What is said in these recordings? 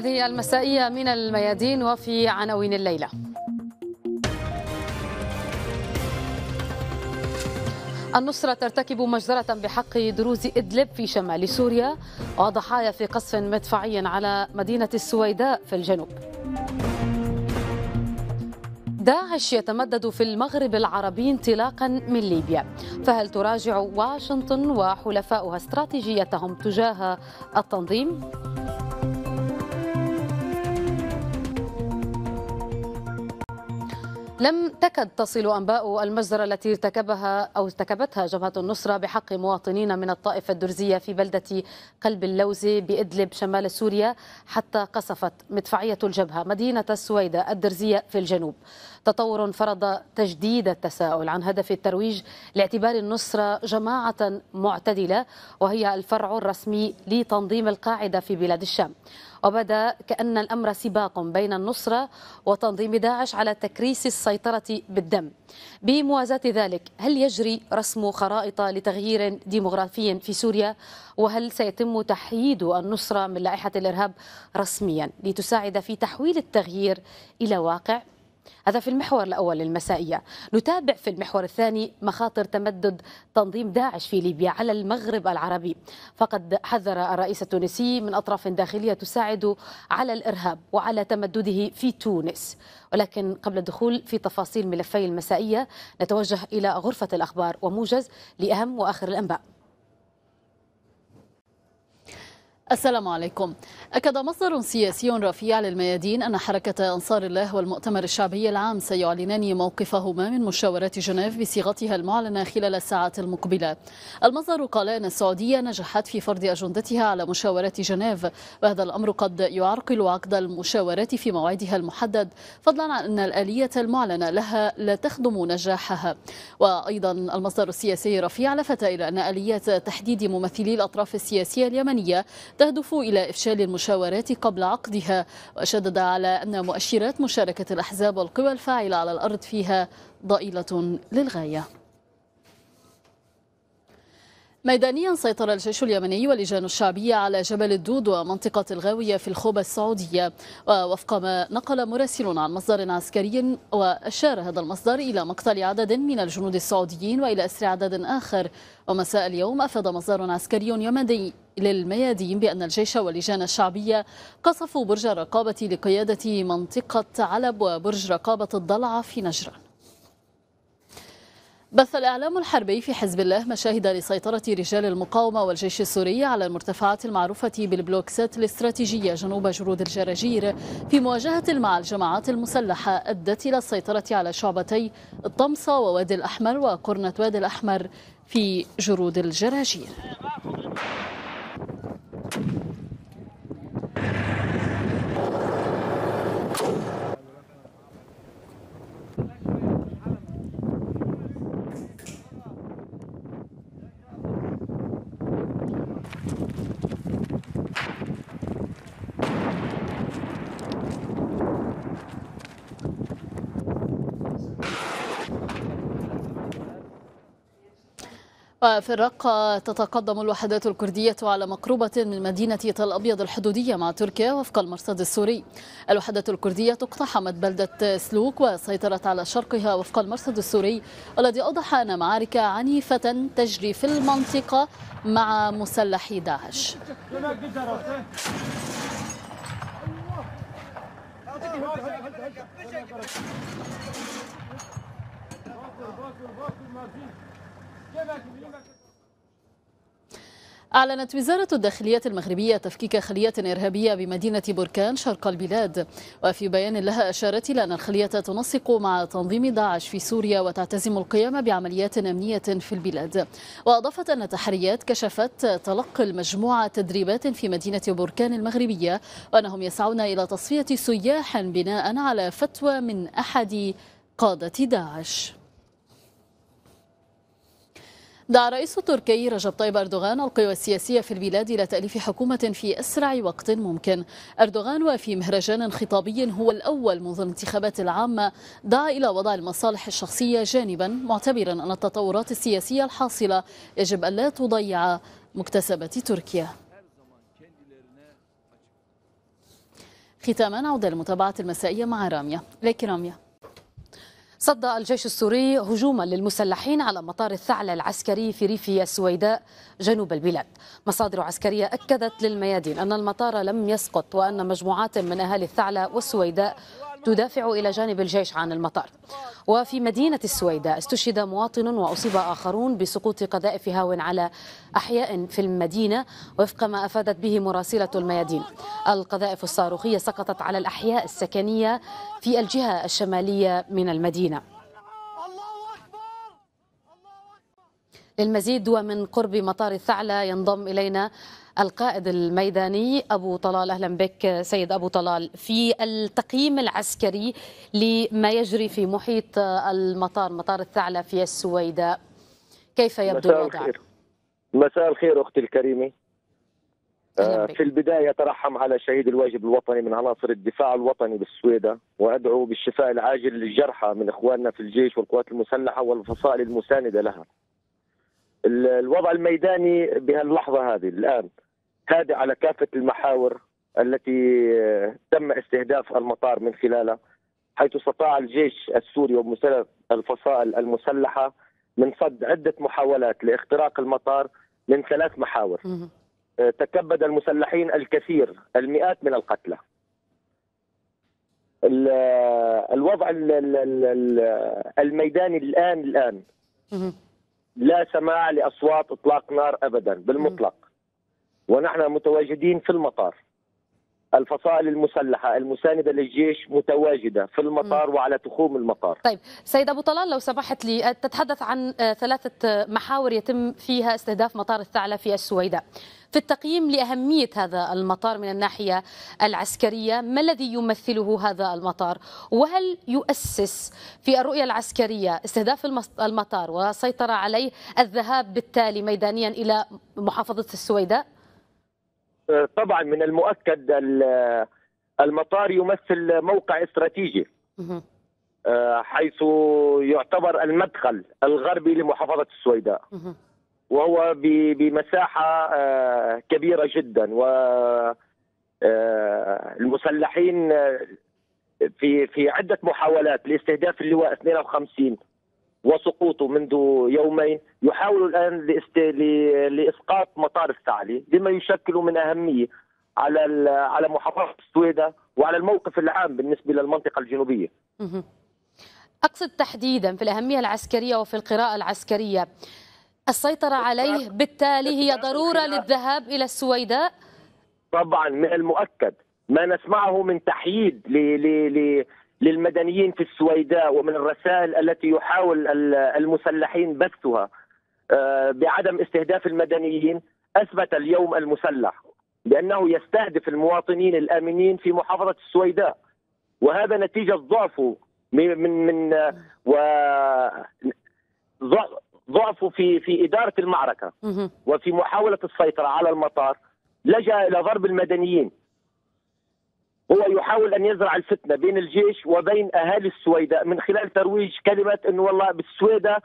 هذه المسائية من الميادين وفي عناوين الليلة النصرة ترتكب مجزرة بحق دروز إدلب في شمال سوريا وضحايا في قصف مدفعي على مدينة السويداء في الجنوب داعش يتمدد في المغرب العربي انطلاقا من ليبيا فهل تراجع واشنطن وحلفاؤها استراتيجيتهم تجاه التنظيم؟ لم تكد تصل أنباء المجزرة التي ارتكبها أو ارتكبتها جبهة النصرة بحق مواطنين من الطائفة الدرزية في بلدة قلب اللوزة بإدلب شمال سوريا حتى قصفت مدفعية الجبهة مدينة السويدة الدرزية في الجنوب تطور فرض تجديد التساؤل عن هدف الترويج لاعتبار النصرة جماعة معتدلة وهي الفرع الرسمي لتنظيم القاعدة في بلاد الشام وبدا كأن الأمر سباق بين النصرة وتنظيم داعش على تكريس السيطرة بالدم بموازاة ذلك هل يجري رسم خرائط لتغيير ديمغرافي في سوريا وهل سيتم تحييد النصرة من لائحة الإرهاب رسميا لتساعد في تحويل التغيير إلى واقع هذا في المحور الأول للمسائية نتابع في المحور الثاني مخاطر تمدد تنظيم داعش في ليبيا على المغرب العربي فقد حذر الرئيس التونسي من أطراف داخلية تساعد على الإرهاب وعلى تمدده في تونس ولكن قبل الدخول في تفاصيل ملفي المسائية نتوجه إلى غرفة الأخبار وموجز لأهم وآخر الأنباء السلام عليكم أكد مصدر سياسي رفيع للميادين أن حركة أنصار الله والمؤتمر الشعبي العام سيعلنان موقفهما من مشاورات جنيف بصيغتها المعلنة خلال الساعات المقبلة المصدر قال أن السعودية نجحت في فرض أجندتها على مشاورات جنيف وهذا الأمر قد يعرقل عقد المشاورات في موعدها المحدد فضلا عن أن الآلية المعلنة لها لا تخدم نجاحها وأيضا المصدر السياسي رفيع لفت إلى أن آلية تحديد ممثلي الأطراف السياسية اليمنية تهدف إلى إفشال المشاورات قبل عقدها وشدد على أن مؤشرات مشاركة الأحزاب والقوى الفاعلة على الأرض فيها ضئيلة للغاية ميدانيا سيطر الجيش اليمني واللجان الشعبية على جبل الدود ومنطقة الغاوية في الخوبة السعودية ووفق ما نقل مراسل عن مصدر عسكري وأشار هذا المصدر إلى مقتل عدد من الجنود السعوديين وإلى أسر عدد آخر ومساء اليوم أفاد مصدر عسكري يمني, للميادين بأن الجيش واللجان الشعبية قصفوا برج الرقابة لقيادة منطقة علب وبرج رقابة الضلعة في نجران بث الإعلام الحربي في حزب الله مشاهد لسيطرة رجال المقاومة والجيش السوري على المرتفعات المعروفة بالبلوكسات الاستراتيجية جنوب جرود الجراجير في مواجهة مع الجماعات المسلحة أدت إلى السيطرة على شعبتي الطمسة ووادي الأحمر وقرنة وادي الأحمر في جرود الجراجير Thank you. وفي الرقة تتقدم الوحدات الكردية على مقربة من مدينة تل أبيض الحدودية مع تركيا وفق المرصد السوري الوحدات الكردية اقتحمت بلدة سلوك وسيطرت على شرقها وفق المرصد السوري الذي أوضح أن معارك عنيفة تجري في المنطقة مع مسلحي داعش Gel bakayım. أعلنت وزارة الداخلية المغربية تفكيك خلية إرهابية بمدينة بركان شرق البلاد وفي بيان لها أشارت إلى أن الخلية تنسق مع تنظيم داعش في سوريا وتعتزم القيام بعمليات أمنية في البلاد وأضافت أن تحريات كشفت تلقي المجموعة تدريبات في مدينة بركان المغربية وأنهم يسعون إلى تصفية سياح بناء على فتوى من أحد قادة داعش دعا الرئيس التركي رجب طيب أردوغان القوى السياسية في البلاد إلى تأليف حكومة في أسرع وقت ممكن أردوغان وفي مهرجان خطابي هو الأول منذ الانتخابات العامة دعا إلى وضع المصالح الشخصية جانبا معتبرا أن التطورات السياسية الحاصلة يجب أن لا تضيع مكتسبات تركيا ختاما عودة المتابعة المسائية مع رامية لكن رامية صد الجيش السوري هجوما للمسلحين على مطار الثعلى العسكري في ريف السويداء جنوب البلاد مصادر عسكرية أكدت للميادين أن المطار لم يسقط وأن مجموعات من أهالي الثعلى والسويداء تدافع إلى جانب الجيش عن المطار وفي مدينة السويداء استشهد مواطن وأصيب آخرون بسقوط قذائف هاون على أحياء في المدينة وفق ما أفادت به مراسلة الميادين القذائف الصاروخية سقطت على الأحياء السكنية في الجهة الشمالية من المدينة للمزيد ومن قرب مطار الثعلة ينضم إلينا القائد الميداني أبو طلال أهلا بك سيد أبو طلال في التقييم العسكري لما يجري في محيط المطار مطار الثعلب في السويداء كيف يبدو الوضع؟ مساء الخير أختي الكريمة آه، في البداية أترحم على شهيد الواجب الوطني من عناصر الدفاع الوطني بالسويدة وأدعو بالشفاء العاجل للجرحى من إخواننا في الجيش والقوات المسلحة والفصائل المساندة لها الوضع الميداني بهاللحظة هذه الآن هذه على كافة المحاور التي آه، تم استهداف المطار من خلالها حيث استطاع الجيش السوري ومساعدة الفصائل المسلحة من صد عدة محاولات لاختراق المطار من ثلاث محاور آه، تكبد المسلحين الكثير المئات من القتلى آه، الوضع الميداني الآن الآن لا سماع لاصوات اطلاق نار ابدا بالمطلق ونحن متواجدين في المطار الفصائل المسلحة المساندة للجيش متواجدة في المطار وعلى تخوم المطار طيب سيد أبو طلال لو سمحت لي أه، تتحدث عن أه، ثلاثة أه، محاور يتم فيها استهداف مطار الثعلب في السويداء في التقييم لأهمية هذا المطار من الناحية العسكرية ما الذي يمثله هذا المطار وهل يؤسس في الرؤية العسكرية استهداف المطار والسيطرة عليه الذهاب بالتالي ميدانيا إلى محافظة السويداء؟ طبعا من المؤكد المطار يمثل موقع استراتيجي آه، حيث يعتبر المدخل الغربي لمحافظة السويداء وهو بمساحة آه، كبيرة جدا والمسلحين آه، في في عدة محاولات لاستهداف اللواء 52 وسقوطه منذ يومين يحاول الآن لإست... لإسقاط مطار الثعلي بما يشكل من أهمية على على محافظة السويدة وعلى الموقف العام بالنسبة للمنطقة الجنوبية أقصد تحديدا في الأهمية العسكرية وفي القراءة العسكرية السيطرة عليه بالتالي هي ضرورة للذهاب إلى السويداء طبعا من المؤكد ما نسمعه من تحييد ل... ل... ل... للمدنيين في السويداء ومن الرسائل التي يحاول المسلحين بثها آه، بعدم استهداف المدنيين اثبت اليوم المسلح بانه يستهدف المواطنين الامنين في محافظه السويداء وهذا نتيجه ضعفه من من و ضعفه في في اداره المعركه وفي محاوله السيطره على المطار لجا الى ضرب المدنيين هو يحاول ان يزرع الفتنه بين الجيش وبين اهالي السويداء من خلال ترويج كلمه انه والله بالسويداء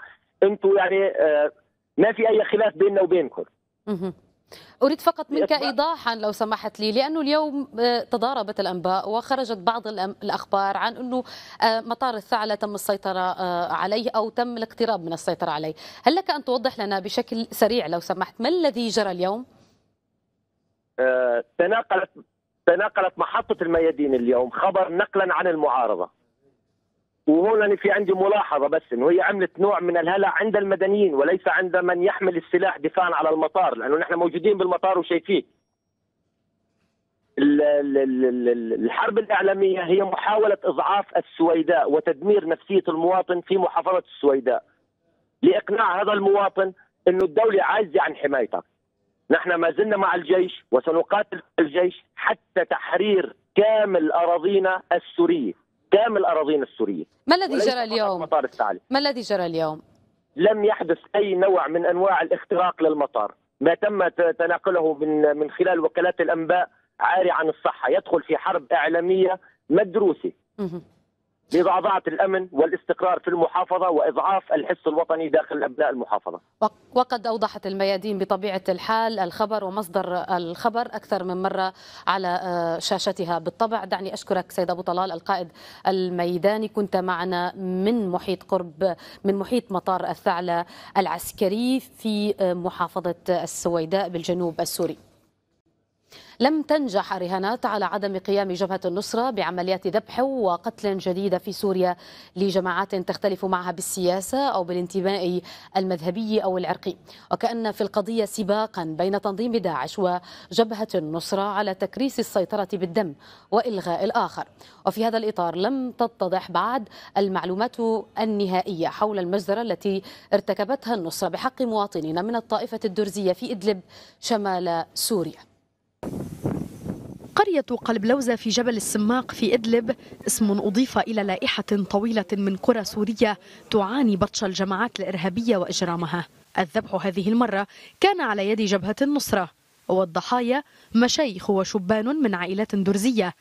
انتم يعني آه، ما في اي خلاف بيننا وبينكم. أريد فقط منك إيضاحا لو سمحت لي لأنه اليوم آه، تضاربت الأنباء وخرجت بعض الأخبار عن أنه آه، مطار الثعلة تم السيطرة عليه أو تم الاقتراب من السيطرة عليه هل لك أن توضح لنا بشكل سريع لو سمحت ما الذي جرى اليوم؟ تناقلت تناقلت محطة الميادين اليوم خبر نقلا عن المعارضة وهنا أنا في عندي ملاحظة بس أنه هي عملت نوع من الهلع عند المدنيين وليس عند من يحمل السلاح دفاعا على المطار لأنه نحن موجودين بالمطار وشايفين الحرب الإعلامية هي محاولة إضعاف السويداء وتدمير نفسية المواطن في محافظة السويداء لإقناع هذا المواطن أنه الدولة عاجزة عن حمايتك نحن ما زلنا مع الجيش وسنقاتل الجيش حتى تحرير كامل اراضينا السوريه، كامل اراضينا السوريه. ما الذي جرى اليوم؟ مطار ما الذي جرى اليوم؟ لم يحدث اي نوع من انواع الاختراق للمطار، ما تم تناقله من من خلال وكالات الانباء عاري عن الصحه، يدخل في حرب اعلاميه مدروسه. بضعضعة الأمن والاستقرار في المحافظة وإضعاف الحس الوطني داخل أبناء المحافظة وقد أوضحت الميادين بطبيعة الحال الخبر ومصدر الخبر أكثر من مرة على آه، شاشتها بالطبع دعني أشكرك سيد أبو طلال القائد الميداني كنت معنا من محيط قرب من محيط مطار الثعلة العسكري في آه، محافظة السويداء بالجنوب السوري لم تنجح الرهانات على عدم قيام جبهة النصرة بعمليات ذبح وقتل جديدة في سوريا لجماعات تختلف معها بالسياسة أو بالانتماء المذهبي أو العرقي وكأن في القضية سباقا بين تنظيم داعش وجبهة النصرة على تكريس السيطرة بالدم وإلغاء الآخر وفي هذا الإطار لم تتضح بعد المعلومات النهائية حول المجزرة التي ارتكبتها النصرة بحق مواطنين من الطائفة الدرزية في إدلب شمال سوريا قرية قلب لوزة في جبل السماق في إدلب اسم أضيف إلى لائحة طويلة من قرى سورية تعاني بطش الجماعات الإرهابية وإجرامها الذبح هذه المرة كان على يد جبهة النصرة والضحايا مشايخ وشبان من عائلات درزية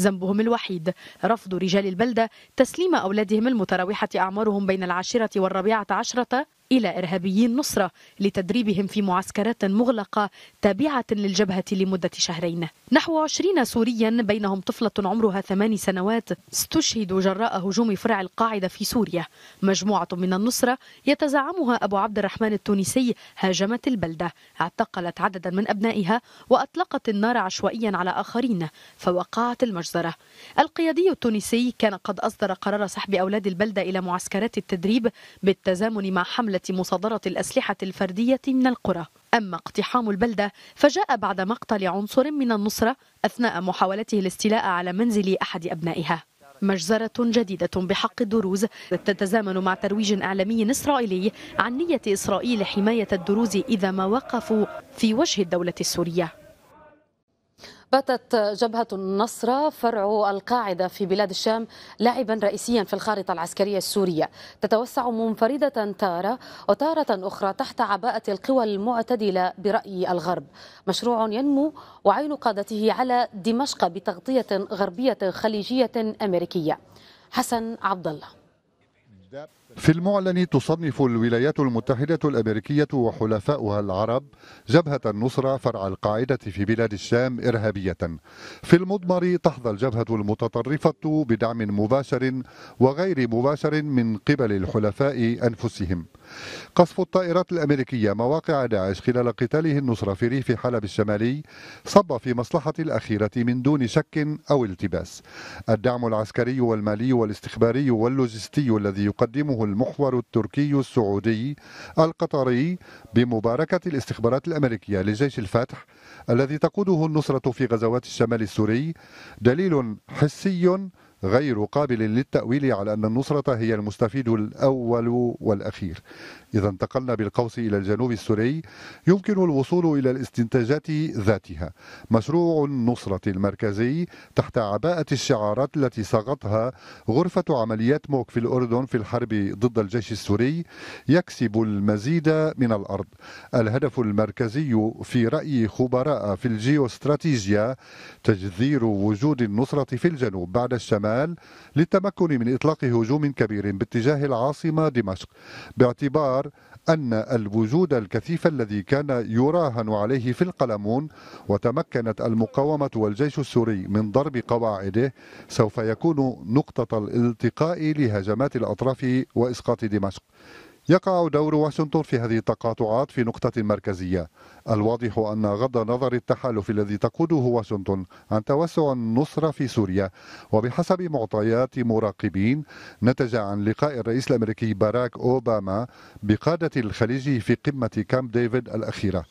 ذنبهم الوحيد رفض رجال البلدة تسليم أولادهم المتراوحة أعمارهم بين العاشرة والرابعة عشرة إلى إرهابيين النصرة لتدريبهم في معسكرات مغلقة تابعة للجبهة لمدة شهرين نحو 20 سوريا بينهم طفلة عمرها ثماني سنوات استشهدوا جراء هجوم فرع القاعدة في سوريا مجموعة من النصرة يتزعمها أبو عبد الرحمن التونسي هاجمت البلدة اعتقلت عددا من أبنائها وأطلقت النار عشوائيا على آخرين فوقعت المجزرة القيادي التونسي كان قد أصدر قرار سحب أولاد البلدة إلى معسكرات التدريب بالتزامن مع حملة مصادرة الأسلحة الفردية من القرى أما اقتحام البلدة فجاء بعد مقتل عنصر من النصرة أثناء محاولته الاستيلاء على منزل أحد أبنائها مجزرة جديدة بحق الدروز تتزامن مع ترويج إعلامي إسرائيلي عن نية إسرائيل حماية الدروز إذا ما وقفوا في وجه الدولة السورية باتت جبهة النصرة فرع القاعدة في بلاد الشام لاعبا رئيسيا في الخارطة العسكرية السورية تتوسع منفردة تارة وتارة أخرى تحت عباءة القوى المعتدلة برأي الغرب مشروع ينمو وعين قادته على دمشق بتغطية غربية خليجية أمريكية حسن عبد الله في المعلن تصنف الولايات المتحدة الأمريكية وحلفاؤها العرب جبهة النصرة فرع القاعدة في بلاد الشام إرهابية في المضمر تحظى الجبهة المتطرفة بدعم مباشر وغير مباشر من قبل الحلفاء أنفسهم قصف الطائرات الأمريكية مواقع داعش خلال قتاله النصرة في ريف حلب الشمالي صب في مصلحة الأخيرة من دون شك أو التباس الدعم العسكري والمالي والاستخباري واللوجستي الذي يقدمه المحور التركي السعودي القطري بمباركة الاستخبارات الأمريكية لجيش الفتح الذي تقوده النصرة في غزوات الشمال السوري دليل حسي غير قابل للتأويل على أن النصرة هي المستفيد الأول والأخير إذا انتقلنا بالقوس إلى الجنوب السوري يمكن الوصول إلى الاستنتاجات ذاتها مشروع النصرة المركزي تحت عباءة الشعارات التي صاغتها غرفة عمليات موك في الأردن في الحرب ضد الجيش السوري يكسب المزيد من الأرض الهدف المركزي في رأي خبراء في الجيوستراتيجيا تجذير وجود النصرة في الجنوب بعد الشمال الشمال للتمكن من إطلاق هجوم كبير باتجاه العاصمة دمشق باعتبار أن الوجود الكثيف الذي كان يراهن عليه في القلمون وتمكنت المقاومة والجيش السوري من ضرب قواعده سوف يكون نقطة الالتقاء لهجمات الأطراف وإسقاط دمشق يقع دور واشنطن في هذه التقاطعات في نقطة مركزية الواضح أن غض نظر التحالف الذي تقوده واشنطن عن توسع النصرة في سوريا وبحسب معطيات مراقبين نتج عن لقاء الرئيس الأمريكي باراك أوباما بقادة الخليج في قمة كامب ديفيد الأخيرة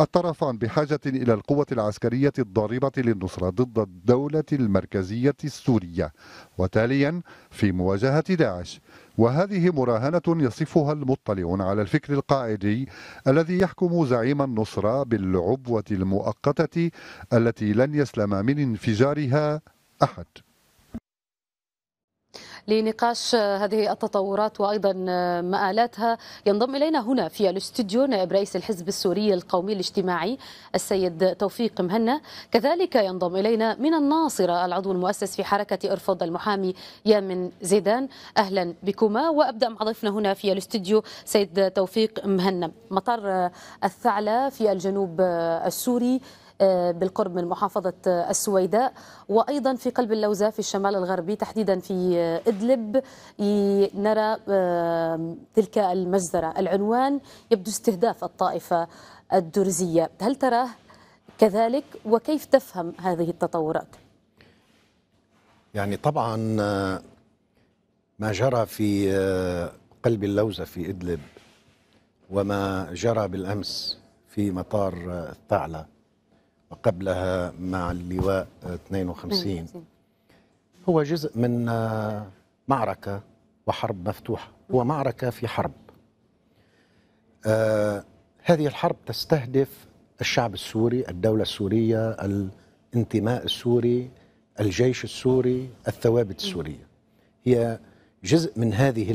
الطرفان بحاجة إلى القوة العسكرية الضاربة للنصرة ضد الدولة المركزية السورية وتاليا في مواجهة داعش وهذه مراهنة يصفها المطلعون على الفكر القاعدي الذي يحكم زعيم النصرة بالعبوة المؤقتة التي لن يسلم من انفجارها أحد لنقاش هذه التطورات وأيضا مآلاتها ينضم إلينا هنا في الاستوديو نائب رئيس الحزب السوري القومي الاجتماعي السيد توفيق مهنا كذلك ينضم إلينا من الناصرة العضو المؤسس في حركة أرفض المحامي يامن زيدان أهلا بكما وأبدأ مع ضيفنا هنا في الاستوديو سيد توفيق مهنا مطار الثعلة في الجنوب السوري آه، بالقرب من محافظة آه، السويداء وأيضا في قلب اللوزة في الشمال الغربي تحديدا في آه، إدلب نرى تلك المجزرة العنوان يبدو استهداف الطائفة الدرزية هل تراه كذلك وكيف تفهم هذه التطورات؟ يعني طبعا ما جرى في قلب اللوزة في إدلب وما جرى بالأمس في مطار الثعلب وقبلها مع اللواء 52 هو جزء من آه، معركة وحرب مفتوحة هو معركة في حرب آه هذه الحرب تستهدف الشعب السوري الدولة السورية الانتماء السوري الجيش السوري الثوابت السورية هي جزء من هذه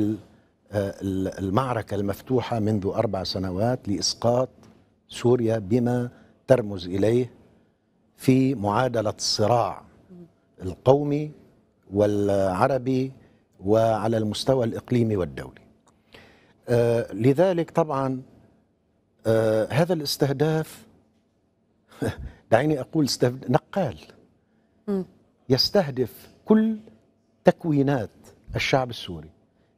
آه، المعركة المفتوحة منذ أربع سنوات لإسقاط سوريا بما ترمز إليه في معادلة الصراع القومي والعربي وعلى المستوى الإقليمي والدولي آه، لذلك طبعا آه، هذا الاستهداف دعيني أقول نقال يستهدف كل تكوينات الشعب السوري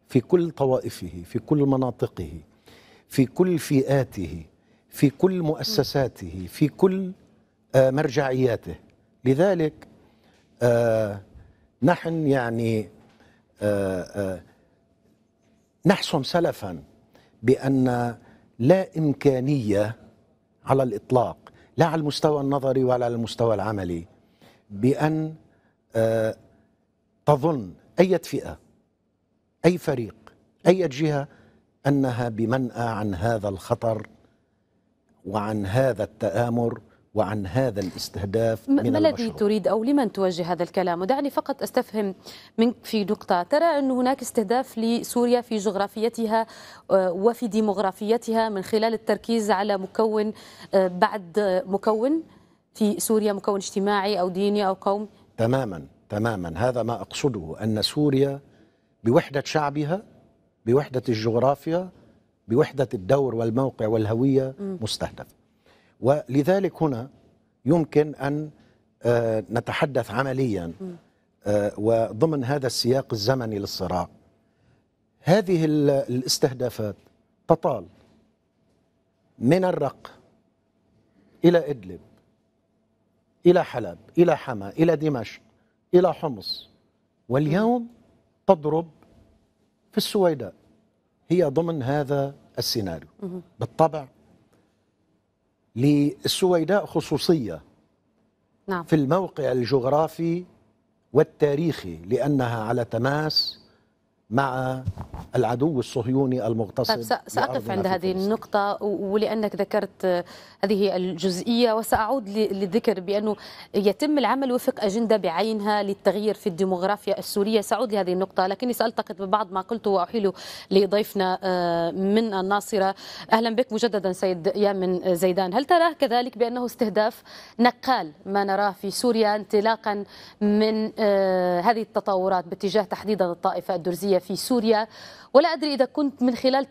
في كل طوائفه في كل مناطقه في كل فئاته في كل مؤسساته في كل آه، مرجعياته لذلك آه، نحن يعني آه، نحسم سلفا بأن لا إمكانية على الإطلاق لا على المستوى النظري ولا على المستوى العملي بأن تظن أي فئة أي فريق أي جهة أنها بمنأى عن هذا الخطر وعن هذا التآمر وعن هذا الاستهداف من ما الذي تريد أو لمن توجه هذا الكلام ودعني فقط أستفهم منك في نقطة ترى أن هناك استهداف لسوريا في جغرافيتها آه، وفي ديمغرافيتها من خلال التركيز على مكون آه، بعد مكون في سوريا مكون اجتماعي أو ديني أو قومي تماما تماما هذا ما أقصده أن سوريا بوحدة شعبها بوحدة الجغرافيا بوحدة الدور والموقع والهوية مستهدفة ولذلك هنا يمكن أن آه، نتحدث عمليا آه، وضمن هذا السياق الزمني للصراع هذه الاستهدافات تطال من الرق إلى إدلب إلى حلب إلى حما إلى دمشق إلى حمص واليوم تضرب في السويداء هي ضمن هذا السيناريو بالطبع للسويداء خصوصية نعم. في الموقع الجغرافي والتاريخي لأنها على تماس مع العدو الصهيوني المغتصب طيب سأقف عند هذه فلسطين. النقطة ولأنك ذكرت هذه الجزئية وسأعود للذكر بأنه يتم العمل وفق أجندة بعينها للتغيير في الديموغرافيا السورية سأعود لهذه النقطة لكني سألتقط ببعض ما قلته وأحيله لضيفنا آه، من الناصرة أهلا بك مجددا سيد يامن زيدان هل تراه كذلك بأنه استهداف نقال ما نراه في سوريا انطلاقا من آه، هذه التطورات باتجاه تحديدا الطائفة الدرزية في سوريا ولا أدري إذا كنت من خلال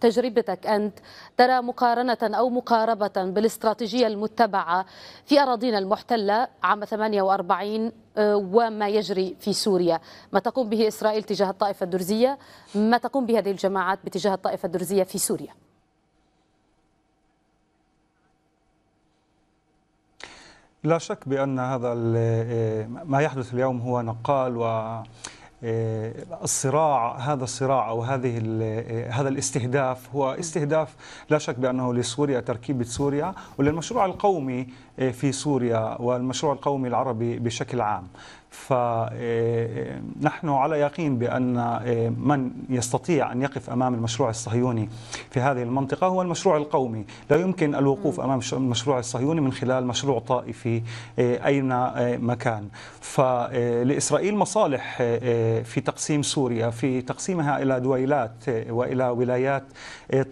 تجربتك أنت ترى مقارنة أو مقاربة بالاستراتيجية المتبعة في أراضينا المحتلة عام 48 آه، وما يجري في سوريا ما تقوم به إسرائيل تجاه الطائفة الدرزية ما تقوم به هذه الجماعات باتجاه الطائفة الدرزية في سوريا لا شك بأن هذا آه، ما يحدث اليوم هو نقال و آه، الصراع هذا الصراع او هذه آه، هذا الاستهداف هو استهداف لا شك بانه لسوريا تركيبه سوريا وللمشروع القومي آه، في سوريا والمشروع القومي العربي بشكل عام فنحن آه، آه، على يقين بأن آه، من يستطيع أن يقف أمام المشروع الصهيوني في هذه المنطقة هو المشروع القومي لا يمكن الوقوف أمام المشروع الصهيوني من خلال مشروع طائفي أين مكان فلإسرائيل مصالح في تقسيم سوريا في تقسيمها إلى دويلات وإلى ولايات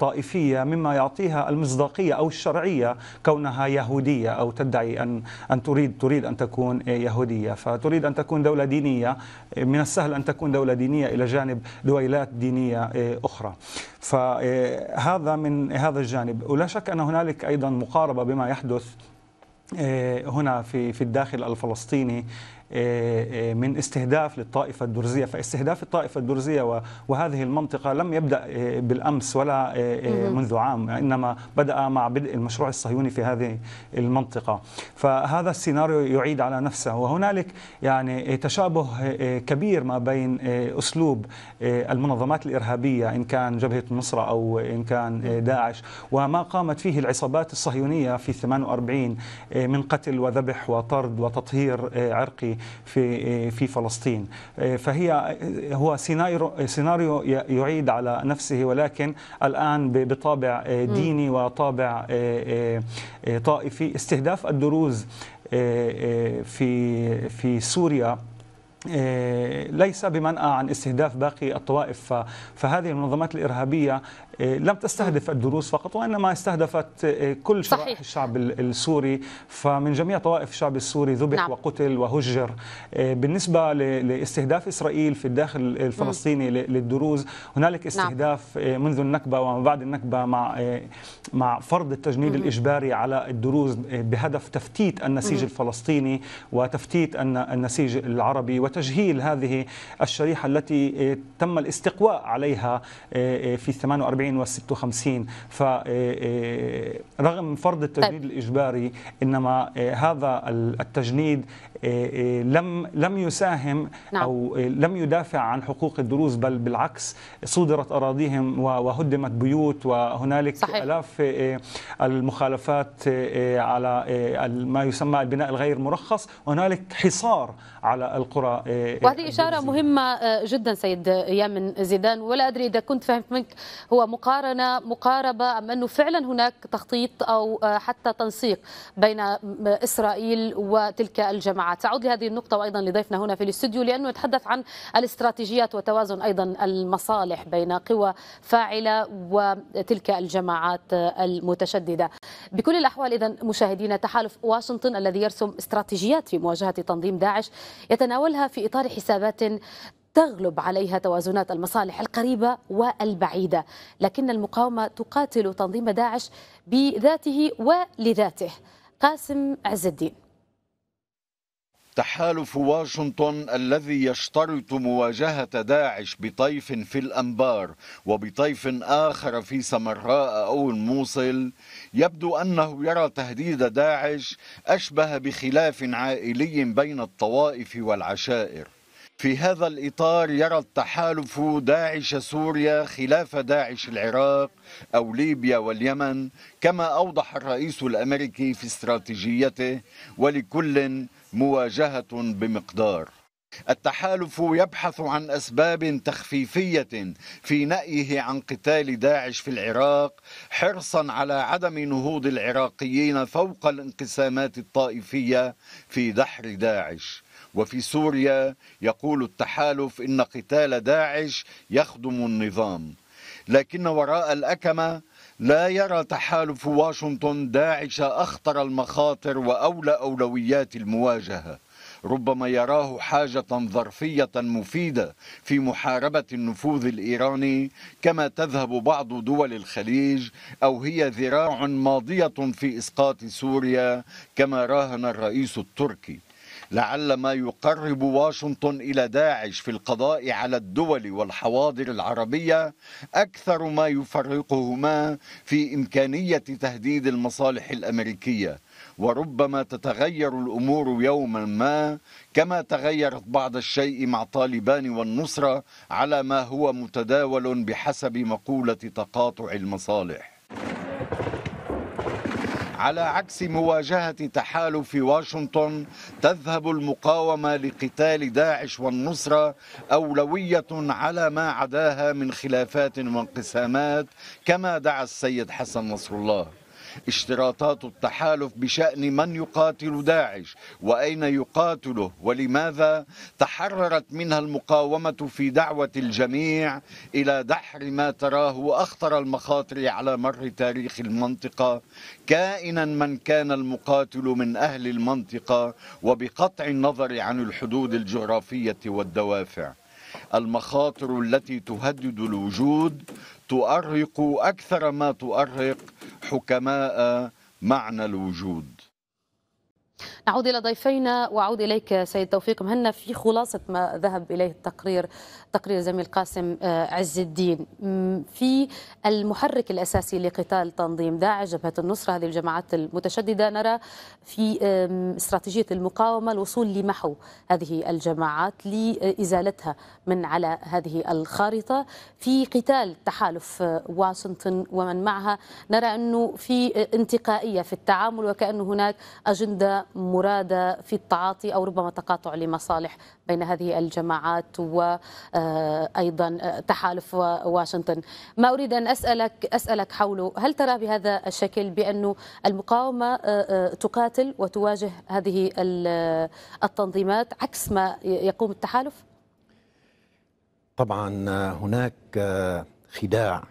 طائفية مما يعطيها المصداقية أو الشرعية كونها يهودية أو تدعي أن أن تريد تريد أن تكون يهودية فتريد تريد أن تكون دولة دينية من السهل أن تكون دولة دينية إلى جانب دويلات دينية آه، أخرى فهذا آه، من هذا الجانب ولا شك أن هنالك أيضا مقاربة بما يحدث آه، هنا في في الداخل الفلسطيني آه، آه، من استهداف للطائفة الدرزية فاستهداف الطائفة الدرزية وهذه المنطقة لم يبدأ آه، بالأمس ولا منذ عام إنما بدأ مع بدء المشروع الصهيوني في هذه المنطقة فهذا السيناريو يعيد على نفسه وهنالك يعني تشابه كبير ما بين أسلوب المنظمات الإرهابية إن كان جبهة النصرة أو إن كان داعش وما قامت فيه العصابات الصهيونية في 48 من قتل وذبح وطرد وتطهير عرقي في في فلسطين فهي هو سيناريو سيناريو يعيد على نفسه ولكن الان بطابع ديني وطابع طائفي استهداف الدروز في في سوريا آه، ليس بمنأى عن استهداف باقي الطوائف فهذه المنظمات الإرهابية آه، لم تستهدف الدروز فقط وإنما استهدفت آه، كل شرائح الشعب السوري فمن جميع طوائف الشعب السوري ذبح نعم. وقتل وهجر بالنسبة لاستهداف إسرائيل في الداخل الفلسطيني م. للدروز هنالك نعم. استهداف نعم. منذ النكبة ومن بعد النكبة مع مع فرض التجنيد م. الإجباري على الدروز بهدف تفتيت النسيج م. الفلسطيني وتفتيت النسيج العربي وتجهيل هذه الشريحة التي آه، تم الاستقواء عليها آه، آه، في 48 و 56 فرغم فرض التجنيد طيب. الإجباري إنما هذا التجنيد إيه، إيه، لم لم يساهم نعم. او إيه، لم يدافع عن حقوق الدروز بل بالعكس صودرت اراضيهم وهدمت بيوت وهنالك صحيح. الاف المخالفات على ما يسمى البناء الغير مرخص وهنالك حصار على القرى وهذه اشاره مهمه آه، جدا سيد يامن زيدان ولا ادري اذا كنت فهمت منك هو مقارنه مقاربه ام انه فعلا هناك تخطيط او آه، حتى تنسيق بين آه، اسرائيل وتلك الجماعات مع سأعود لهذه النقطة وأيضا لضيفنا هنا في الاستوديو لأنه يتحدث عن الاستراتيجيات وتوازن أيضا المصالح بين قوى فاعلة وتلك الجماعات المتشددة بكل الأحوال إذا مشاهدينا تحالف واشنطن الذي يرسم استراتيجيات في مواجهة تنظيم داعش يتناولها في إطار حسابات تغلب عليها توازنات المصالح القريبة والبعيدة لكن المقاومة تقاتل تنظيم داعش بذاته ولذاته قاسم عز الدين تحالف واشنطن الذي يشترط مواجهة داعش بطيف في الأنبار وبطيف آخر في سمراء أو الموصل يبدو أنه يرى تهديد داعش أشبه بخلاف عائلي بين الطوائف والعشائر في هذا الإطار يرى التحالف داعش سوريا خلاف داعش العراق أو ليبيا واليمن كما أوضح الرئيس الأمريكي في استراتيجيته ولكل مواجهه بمقدار التحالف يبحث عن اسباب تخفيفيه في نأيه عن قتال داعش في العراق حرصا على عدم نهوض العراقيين فوق الانقسامات الطائفيه في دحر داعش وفي سوريا يقول التحالف ان قتال داعش يخدم النظام لكن وراء الاكمه لا يرى تحالف واشنطن داعش أخطر المخاطر وأولى أولويات المواجهة ربما يراه حاجة ظرفية مفيدة في محاربة النفوذ الإيراني كما تذهب بعض دول الخليج أو هي ذراع ماضية في إسقاط سوريا كما راهن الرئيس التركي لعل ما يقرب واشنطن الى داعش في القضاء على الدول والحواضر العربيه اكثر ما يفرقهما في امكانيه تهديد المصالح الامريكيه وربما تتغير الامور يوما ما كما تغيرت بعض الشيء مع طالبان والنصره على ما هو متداول بحسب مقوله تقاطع المصالح على عكس مواجهة تحالف واشنطن تذهب المقاومة لقتال داعش والنصرة أولوية على ما عداها من خلافات وانقسامات كما دعا السيد حسن نصر الله اشتراطات التحالف بشأن من يقاتل داعش وأين يقاتله ولماذا تحررت منها المقاومة في دعوة الجميع إلى دحر ما تراه أخطر المخاطر على مر تاريخ المنطقة كائنا من كان المقاتل من أهل المنطقة وبقطع النظر عن الحدود الجغرافية والدوافع المخاطر التي تهدد الوجود تؤرق أكثر ما تؤرق حكماء معنى الوجود نعود إلى ضيفينا وأعود إليك سيد توفيق مهنا في خلاصة ما ذهب إليه التقرير تقرير زميل قاسم آه، عز الدين في المحرك الأساسي لقتال تنظيم داعش جبهة النصرة هذه الجماعات المتشددة نرى في استراتيجية المقاومة الوصول لمحو هذه الجماعات لإزالتها من على هذه الخارطة في قتال تحالف آه، واشنطن ومن معها نرى أنه في آه، انتقائية في التعامل وكأن هناك أجندة مرادة في التعاطي أو ربما تقاطع لمصالح بين هذه الجماعات وأيضا آه، آه، تحالف واشنطن ما أريد أن أسألك, أسألك حوله هل ترى بهذا الشكل بأن المقاومة آه، تقاتل وتواجه هذه التنظيمات عكس ما يقوم التحالف؟ طبعا هناك خداع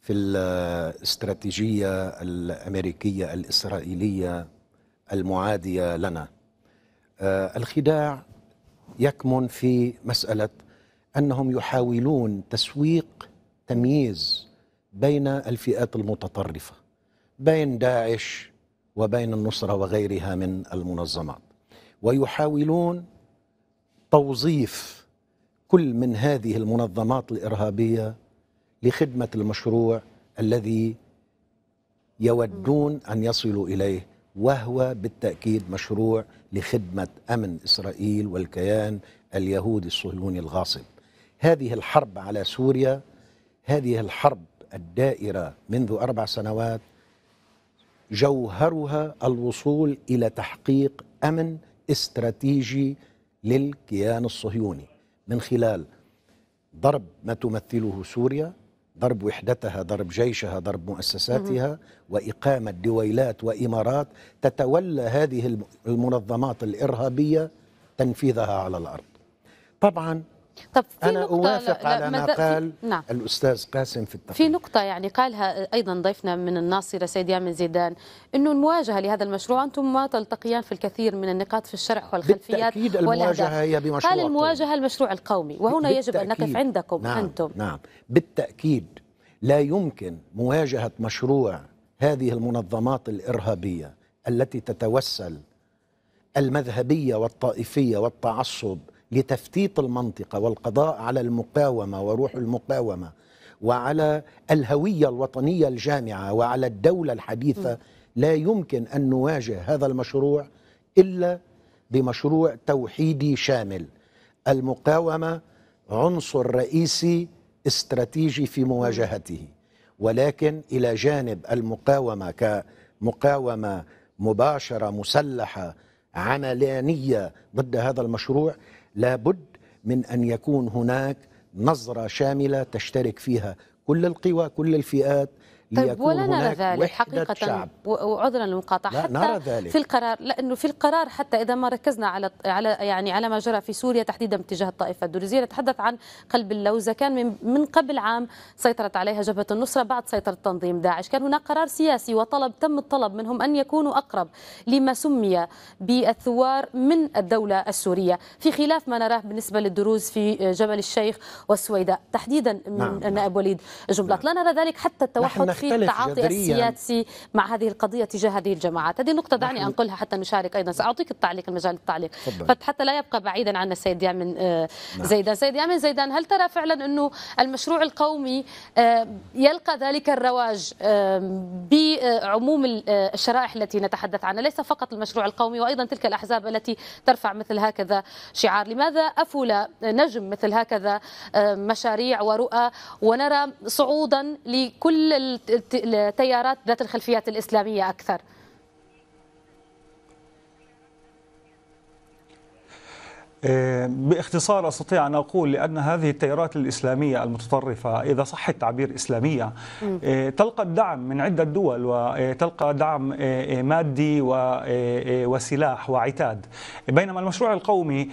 في الاستراتيجيه الامريكيه الاسرائيليه المعادية لنا آه، الخداع يكمن في مسألة أنهم يحاولون تسويق تمييز بين الفئات المتطرفة بين داعش وبين النصرة وغيرها من المنظمات ويحاولون توظيف كل من هذه المنظمات الإرهابية لخدمة المشروع الذي يودون أن يصلوا إليه وهو بالتاكيد مشروع لخدمه امن اسرائيل والكيان اليهودي الصهيوني الغاصب. هذه الحرب على سوريا هذه الحرب الدائره منذ اربع سنوات جوهرها الوصول الى تحقيق امن استراتيجي للكيان الصهيوني من خلال ضرب ما تمثله سوريا ضرب وحدتها ضرب جيشها ضرب مؤسساتها وإقامة دويلات وإمارات تتولى هذه المنظمات الإرهابية تنفيذها على الأرض طبعا طب في أنا نقطة أوافق لا على ما قال نعم. الأستاذ قاسم في التقليل. في نقطة يعني قالها أيضا ضيفنا من الناصرة سيد يامن زيدان أنه المواجهة لهذا المشروع أنتم ما تلتقيان في الكثير من النقاط في الشرح والخلفيات بالتأكيد المواجهة هي بمشروع قال المواجهة المشروع القومي وهنا يجب أن نقف عندكم نعم أنتم نعم بالتأكيد لا يمكن مواجهة مشروع هذه المنظمات الإرهابية التي تتوسل المذهبية والطائفية والتعصب لتفتيت المنطقة والقضاء على المقاومة وروح المقاومة وعلى الهوية الوطنية الجامعة وعلى الدولة الحديثة لا يمكن أن نواجه هذا المشروع إلا بمشروع توحيدي شامل المقاومة عنصر رئيسي استراتيجي في مواجهته ولكن إلى جانب المقاومة كمقاومة مباشرة مسلحة عملانية ضد هذا المشروع لابد من ان يكون هناك نظره شامله تشترك فيها كل القوى كل الفئات طيب ولا نرى ذلك حقيقة وعذرا للمقاطعة حتى نرى ذلك. في القرار لأنه في القرار حتى إذا ما ركزنا على على يعني على ما جرى في سوريا تحديدا باتجاه الطائفة الدرزية نتحدث عن قلب اللوزة كان من, من قبل عام سيطرت عليها جبهة النصرة بعد سيطرة تنظيم داعش كان هناك قرار سياسي وطلب تم الطلب منهم أن يكونوا أقرب لما سمي بالثوار من الدولة السورية في خلاف ما نراه بالنسبة للدروز في جبل الشيخ والسويداء تحديدا من نعم, نعم. نائب نعم. وليد جملات نعم. لا نرى ذلك حتى التوحد في التعاطي السياسي مع هذه القضيه تجاه هذه الجماعات هذه نقطه دعني انقلها حتى نشارك ايضا ساعطيك التعليق المجال التعليق حتى لا يبقى بعيدا عنا السيد يامن آه، نعم. زيدان سيد يامن زيدان هل ترى فعلا انه المشروع القومي آه، يلقى ذلك الرواج بعموم آه، الشرائح التي نتحدث عنها ليس فقط المشروع القومي وايضا تلك الاحزاب التي ترفع مثل هكذا شعار لماذا افل نجم مثل هكذا مشاريع ورؤى ونرى صعودا لكل التيارات ذات الخلفيات الإسلامية أكثر باختصار استطيع ان اقول لان هذه التيارات الاسلاميه المتطرفه اذا صح التعبير اسلاميه آه، تلقى الدعم من عده دول وتلقى آه، دعم آه، مادي وسلاح وعتاد بينما المشروع القومي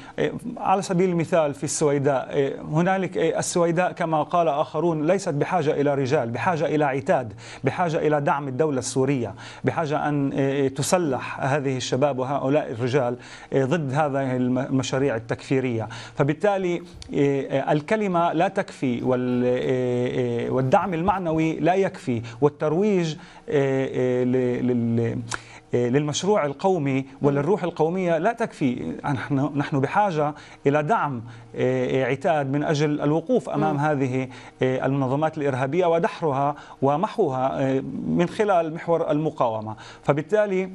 على سبيل المثال في السويداء هنالك السويداء كما قال اخرون ليست بحاجه الى رجال بحاجه الى عتاد بحاجه الى دعم الدوله السوريه بحاجه ان تسلح هذه الشباب وهؤلاء الرجال ضد هذه المشاريع التكفيرية فبالتالي إيه، الكلمة لا تكفي إيه، والدعم المعنوي لا يكفي والترويج إيه، لل للمشروع القومي وللروح القوميه لا تكفي نحن نحن بحاجه الى دعم عتاد من اجل الوقوف امام م. هذه المنظمات الارهابيه ودحرها ومحوها من خلال محور المقاومه فبالتالي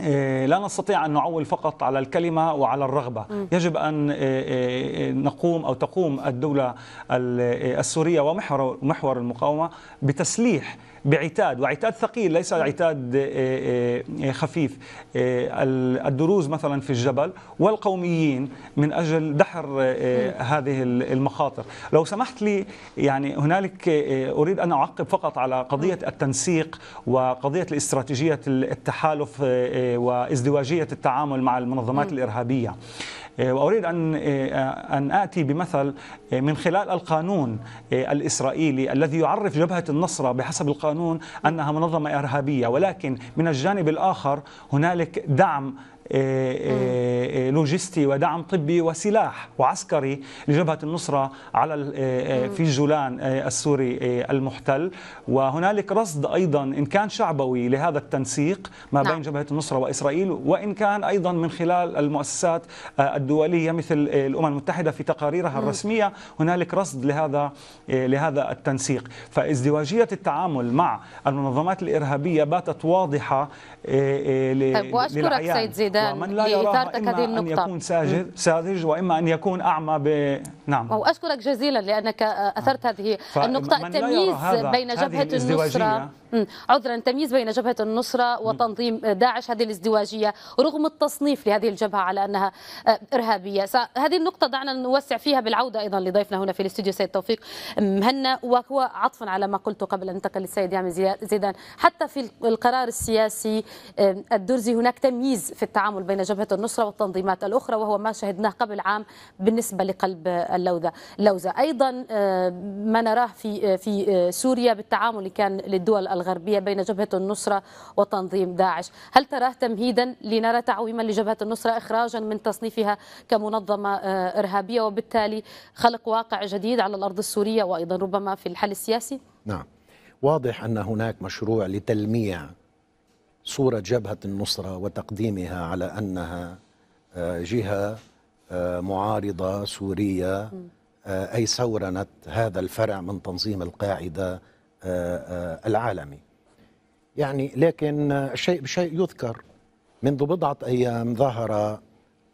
آه، لا نستطيع أن نعول فقط على الكلمة وعلى الرغبة يجب أن آه، آه، نقوم أو تقوم الدولة السورية ومحور المقاومة بتسليح بعتاد وعتاد ثقيل ليس نعم. عتاد آه، آه، آه، خفيف الدروز مثلا في الجبل والقوميين من أجل دحر نعم. هذه المخاطر لو سمحت لي يعني هنالك أريد أن أعقب فقط على قضية نعم. التنسيق وقضية الاستراتيجية التحالف وازدواجية التعامل مع المنظمات الإرهابية إيه، وأريد أن إيه، أن آتي بمثل إيه، من خلال القانون الإسرائيلي الذي يعرف جبهة النصرة بحسب القانون أنها منظمة إرهابية ولكن من الجانب الآخر هنالك دعم آه، آه، آه، لوجستي ودعم طبي وسلاح وعسكري لجبهة النصرة على في الجولان السوري المحتل وهنالك رصد أيضا إن كان شعبوي لهذا التنسيق ما نعم. بين جبهة النصرة وإسرائيل وإن كان أيضا من خلال المؤسسات الدولية مثل الأمم المتحدة في تقاريرها الرسمية هنالك رصد لهذا لهذا التنسيق فازدواجية التعامل مع المنظمات الإرهابية باتت واضحة إيه، إيه، طيب واشكرك سيد زيدان ومن لا يراها هذه النقطة. أن يكون ساجر ساذج وإما أن يكون أعمى ب... نعم وأشكرك جزيلا لأنك آه، أثرت نعم. هذه النقطة التمييز بين جبهة النصرة عذرا تمييز بين جبهة النصرة وتنظيم داعش هذه الازدواجية رغم التصنيف لهذه الجبهة على أنها آه، إرهابية هذه النقطة دعنا نوسع فيها بالعودة أيضا لضيفنا هنا في الاستوديو سيد توفيق مهنا وهو عطفا على ما قلت قبل أن انتقل للسيد يامن زيدان حتى في القرار السياسي آه، الدرزي هناك تمييز في التعامل بين جبهة النصرة والتنظيمات الأخرى وهو ما شهدناه قبل عام بالنسبة لقلب اللوذة لوزة أيضا آه، ما نراه في في سوريا بالتعامل كان للدول الغربية بين جبهة النصرة وتنظيم داعش هل تراه تمهيدا لنرى تعويما لجبهة النصرة إخراجا من تصنيفها كمنظمة آه، إرهابية وبالتالي خلق واقع جديد على الأرض السورية وأيضا ربما في الحل السياسي نعم واضح أن هناك مشروع لتلميع صورة جبهة النصرة وتقديمها على أنها آه، جهة آه، معارضة سورية أي سورنت هذا الفرع من تنظيم القاعدة آه، آه، العالمي يعني لكن شيء بشيء يذكر منذ بضعة أيام ظهر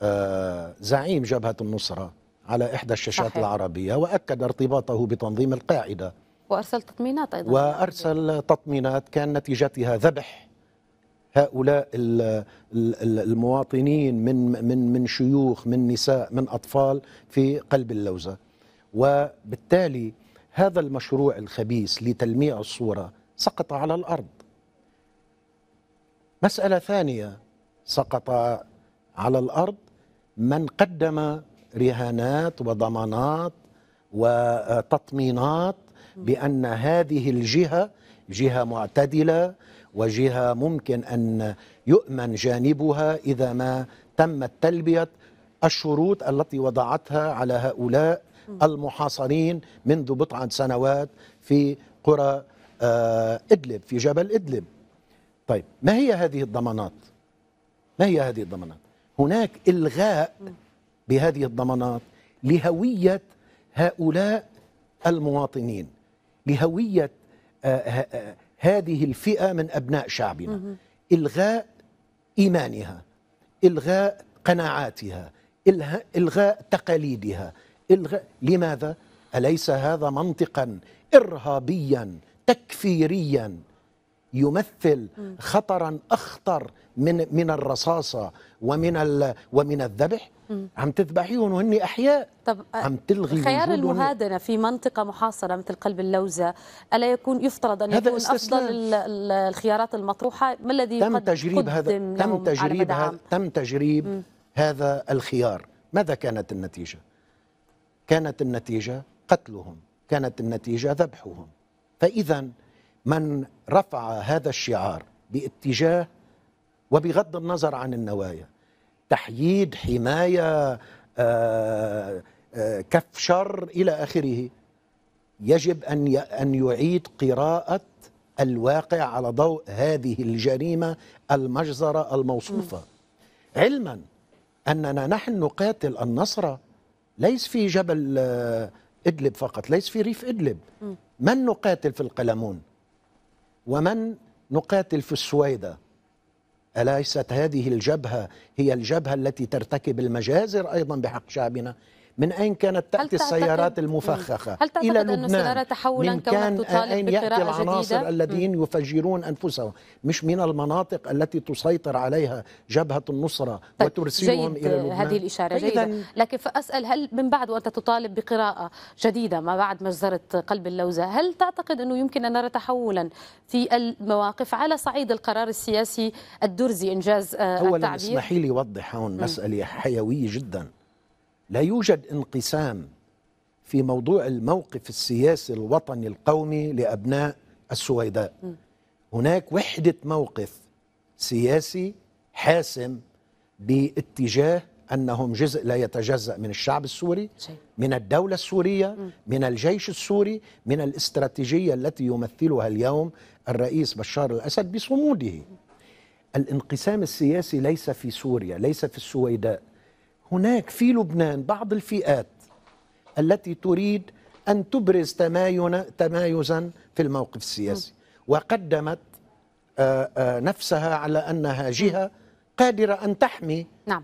آه، زعيم جبهة النصرة على إحدى الشاشات صحيح. العربية وأكد ارتباطه بتنظيم القاعدة وأرسل تطمينات أيضا وأرسل تطمينات كان نتيجتها ذبح هؤلاء المواطنين من من من شيوخ من نساء من أطفال في قلب اللوزة وبالتالي هذا المشروع الخبيث لتلميع الصورة سقط على الأرض مسألة ثانية سقط على الأرض من قدم رهانات وضمانات وتطمينات بأن هذه الجهة جهة معتدلة وجهة ممكن أن يؤمن جانبها إذا ما تمت تلبية الشروط التي وضعتها على هؤلاء المحاصرين منذ بضعة سنوات في قرى آه، إدلب في جبل إدلب طيب ما هي هذه الضمانات ما هي هذه الضمانات هناك إلغاء بهذه الضمانات لهوية هؤلاء المواطنين لهوية آه، آه، هذه الفئة من أبناء شعبنا إلغاء إيمانها إلغاء قناعاتها إلغاء تقاليدها الغاء لماذا اليس هذا منطقا ارهابيا تكفيريا يمثل خطرا اخطر من من الرصاصه ومن ال ومن الذبح عم تذبحيهم وهن احياء طب عم تلغي خيار المهادنه في منطقه محاصره مثل قلب اللوزه الا يكون يفترض ان يكون افضل الخيارات المطروحه ما الذي تم تجريب هذا تم تجريب هذا تم تجريب هذا الخيار ماذا كانت النتيجه كانت النتيجة قتلهم كانت النتيجة ذبحهم فإذا من رفع هذا الشعار باتجاه وبغض النظر عن النوايا تحييد حماية آآ آه، آآ آه، كف شر إلى آخره يجب أن أن يعيد قراءة الواقع على ضوء هذه الجريمة المجزرة الموصوفة علما أننا نحن نقاتل النصرة ليس في جبل آه، إدلب فقط ليس في ريف إدلب من نقاتل في القلمون ومن نقاتل في السويدة أليست هذه الجبهة هي الجبهة التي ترتكب المجازر أيضا بحق شعبنا من أين كانت تأتي السيارات المفخخة هل تعتقد إلى لبنان أن السيارة تحولا من كان تطالب أين يأتي العناصر جديدة؟ الذين يفجرون أنفسهم مش من المناطق التي تسيطر عليها جبهة النصرة طيب وترسلهم إلى لبنان هذه الإشارة طيب، جيدة لكن فأسأل هل من بعد وأنت تطالب بقراءة جديدة ما بعد مجزرة قلب اللوزة هل تعتقد أنه يمكن أن نرى تحولا في المواقف على صعيد القرار السياسي الدرزي إنجاز آه، التعبير أولا اسمحي لي أوضح هون مسألة حيوية جداً لا يوجد انقسام في موضوع الموقف السياسي الوطني القومي لابناء السويداء هناك وحده موقف سياسي حاسم باتجاه انهم جزء لا يتجزا من الشعب السوري من الدوله السوريه من الجيش السوري من الاستراتيجيه التي يمثلها اليوم الرئيس بشار الاسد بصموده الانقسام السياسي ليس في سوريا ليس في السويداء هناك في لبنان بعض الفئات التي تريد أن تبرز تمايزا في الموقف السياسي وقدمت آه، آه، نفسها على أنها جهة قادرة أن تحمي نعم.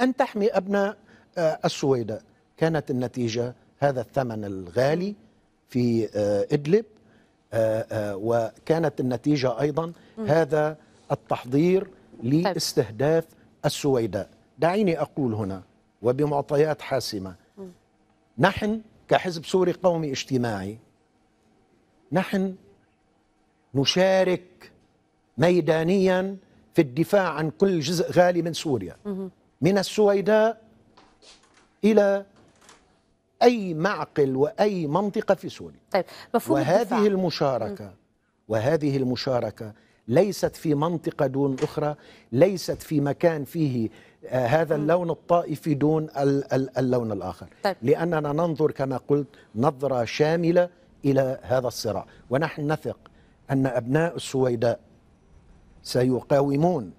أن تحمي أبناء آه، السويداء كانت النتيجة هذا الثمن الغالي في إدلب وكانت النتيجة أيضا هذا التحضير طيب. لاستهداف السويداء دعيني أقول هنا وبمعطيات حاسمة نحن كحزب سوري قومي اجتماعي نحن نشارك ميدانيا في الدفاع عن كل جزء غالي من سوريا من السويداء إلى أي معقل وأي منطقة في سوريا طيب مفهوم وهذه الدفاع. المشاركة وهذه المشاركة ليست في منطقة دون أخرى ليست في مكان فيه آه، هذا اللون الطائفي دون اللون الآخر طيب. لأننا ننظر كما قلت نظرة شاملة إلى هذا الصراع ونحن نثق أن أبناء السويداء سيقاومون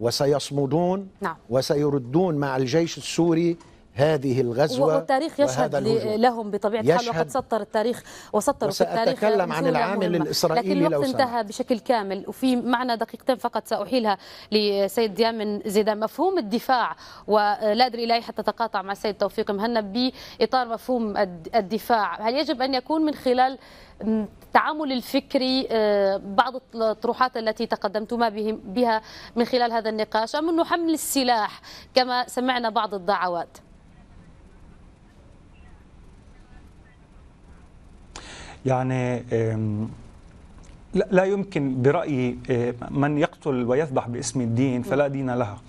وسيصمدون نعم. وسيردون مع الجيش السوري هذه الغزوة والتاريخ يشهد لهم بطبيعة الحال وقد سطر التاريخ وسطر في التاريخ سأتكلم عن العامل الإسرائيلي لكن الوقت انتهى بشكل كامل وفي معنى دقيقتين فقط سأحيلها لسيد ديامن زيدان مفهوم الدفاع ولا أدري إلهي حتى تقاطع مع السيد توفيق مهنا بإطار مفهوم الدفاع هل يجب أن يكون من خلال التعامل الفكري آه، بعض الطروحات التي تقدمتما بها من خلال هذا النقاش أم أنه حمل السلاح كما سمعنا بعض الدعوات يعني لا يمكن برأيي من يقتل ويذبح باسم الدين فلا نعم. دين لها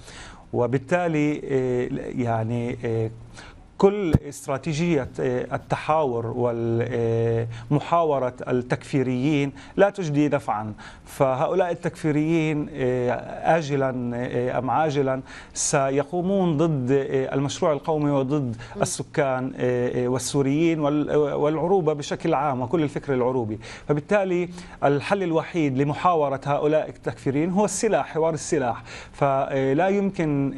وبالتالي يعني كل استراتيجية آه، التحاور ومحاورة التكفيريين لا تجدي نفعا فهؤلاء التكفيريين آه، آجلا آه، أم عاجلا سيقومون ضد المشروع القومي وضد السكان والسوريين والعروبة بشكل عام وكل الفكر العروبي فبالتالي الحل الوحيد لمحاورة هؤلاء التكفيريين هو السلاح حوار السلاح فلا يمكن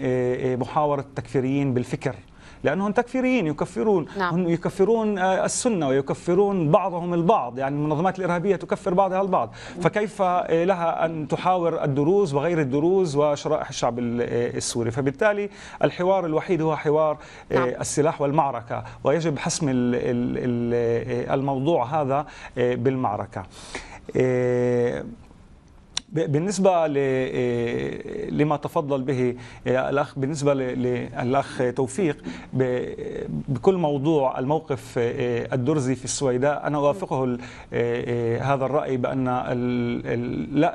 محاورة التكفيريين بالفكر لأنهم تكفيريين يكفرون نعم. هم يكفرون آه، السنة ويكفرون بعضهم البعض يعني المنظمات الإرهابية تكفر بعضها البعض نعم. فكيف آه، لها أن تحاور الدروز وغير الدروز وشرائح الشعب آه، السوري فبالتالي الحوار الوحيد هو حوار نعم. السلاح والمعركة ويجب حسم الموضوع هذا بالمعركة بالنسبه إيه، لما تفضل به الاخ بالنسبه للاخ توفيق بكل موضوع الموقف إيه، الدرزي في السويداء انا اوافقه إيه، هذا الراي بان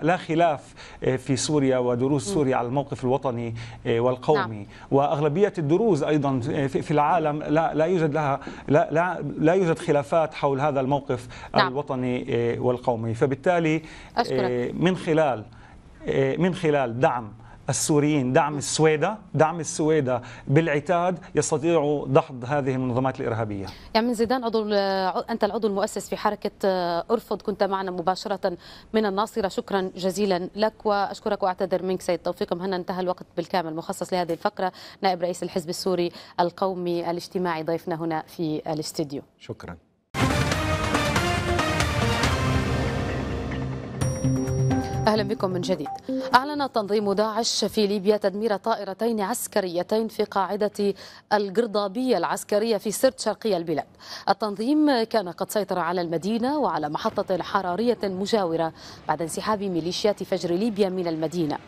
لا خلاف في سوريا ودروز سوريا على الموقف الوطني والقومي نعم. واغلبيه الدروز ايضا في العالم لا لا يوجد لها لا لا, يوجد خلافات حول هذا الموقف نعم. الوطني والقومي فبالتالي أشكرك. من خلال خلال إيه، من خلال دعم السوريين دعم السويدة دعم السويدة بالعتاد يستطيع دحض هذه المنظمات الإرهابية يعني من زيدان عضو أنت العضو المؤسس في حركة آه، أرفض كنت معنا مباشرة من الناصرة شكرا جزيلا لك وأشكرك وأعتذر منك سيد توفيق مهنا انتهى الوقت بالكامل مخصص لهذه الفقرة نائب رئيس الحزب السوري القومي الاجتماعي ضيفنا هنا في الاستديو شكرا أهلا بكم من جديد أعلن تنظيم داعش في ليبيا تدمير طائرتين عسكريتين في قاعدة القرضابية العسكرية في سرت شرقي البلاد التنظيم كان قد سيطر على المدينة وعلى محطة حرارية مجاورة بعد انسحاب ميليشيات فجر ليبيا من المدينة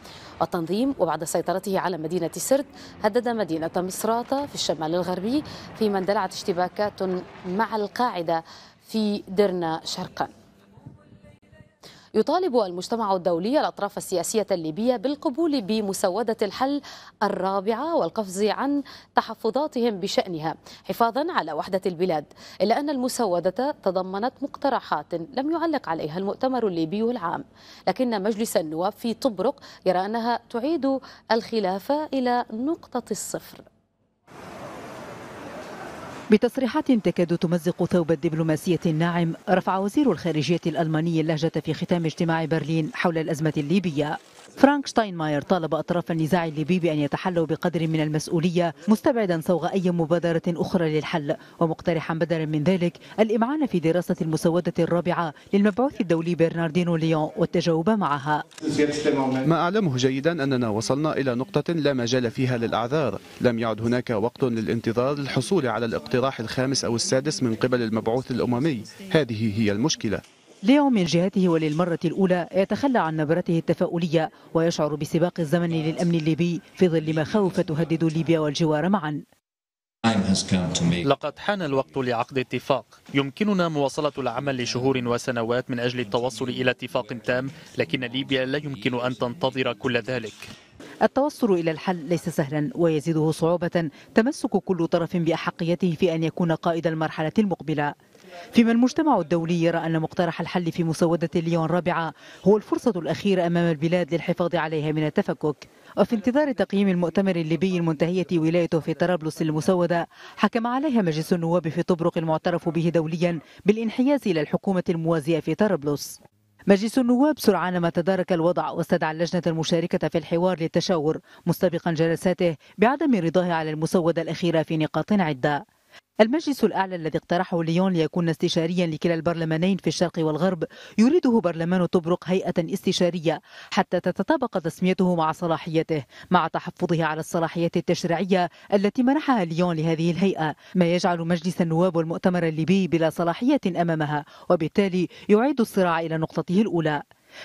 التنظيم وبعد سيطرته على مدينة سرت هدد مدينة مصراتة في الشمال الغربي فيما اندلعت اشتباكات مع القاعدة في درنا شرقا يطالب المجتمع الدولي الأطراف السياسية الليبية بالقبول بمسودة الحل الرابعة والقفز عن تحفظاتهم بشأنها حفاظا على وحدة البلاد إلا أن المسودة تضمنت مقترحات لم يعلق عليها المؤتمر الليبي العام لكن مجلس النواب في طبرق يرى أنها تعيد الخلاف إلى نقطة الصفر بتصريحات تكاد تمزق ثوب الدبلوماسية الناعم رفع وزير الخارجية الألماني اللهجة في ختام اجتماع برلين حول الأزمة الليبية فرانك شتاينماير طالب أطراف النزاع الليبي بأن يتحلوا بقدر من المسؤولية مستبعدا صوغ أي مبادرة أخرى للحل ومقترحا بدلا من ذلك الإمعان في دراسة المسودة الرابعة للمبعوث الدولي برناردينو ليون والتجاوب معها ما أعلمه جيدا أننا وصلنا إلى نقطة لا مجال فيها للأعذار لم يعد هناك وقت للانتظار للحصول على الاقتراح الخامس أو السادس من قبل المبعوث الأممي هذه هي المشكلة ليو من جهته وللمرة الأولى يتخلى عن نبرته التفاؤلية ويشعر بسباق الزمن للأمن الليبي في ظل مخاوف تهدد ليبيا والجوار معا لقد حان الوقت لعقد اتفاق يمكننا مواصلة العمل لشهور وسنوات من أجل التوصل إلى اتفاق تام لكن ليبيا لا يمكن أن تنتظر كل ذلك التوصل إلى الحل ليس سهلا ويزيده صعوبة تمسك كل طرف بأحقيته في أن يكون قائد المرحلة المقبلة فيما المجتمع الدولي يرى أن مقترح الحل في مسودة ليون الرابعة هو الفرصة الأخيرة أمام البلاد للحفاظ عليها من التفكك وفي انتظار تقييم المؤتمر الليبي المنتهية ولايته في طرابلس المسودة حكم عليها مجلس النواب في طبرق المعترف به دوليا بالانحياز إلى الحكومة الموازية في طرابلس مجلس النواب سرعان ما تدارك الوضع واستدعى اللجنة المشاركة في الحوار للتشاور مستبقا جلساته بعدم رضاه على المسودة الأخيرة في نقاط عدة المجلس الأعلى الذي اقترحه ليون ليكون استشاريا لكلا البرلمانين في الشرق والغرب يريده برلمان طبرق هيئة استشارية حتى تتطابق تسميته مع صلاحيته مع تحفظه على الصلاحيات التشريعية التي منحها ليون لهذه الهيئة ما يجعل مجلس النواب والمؤتمر الليبي بلا صلاحية أمامها وبالتالي يعيد الصراع إلى نقطته الأولى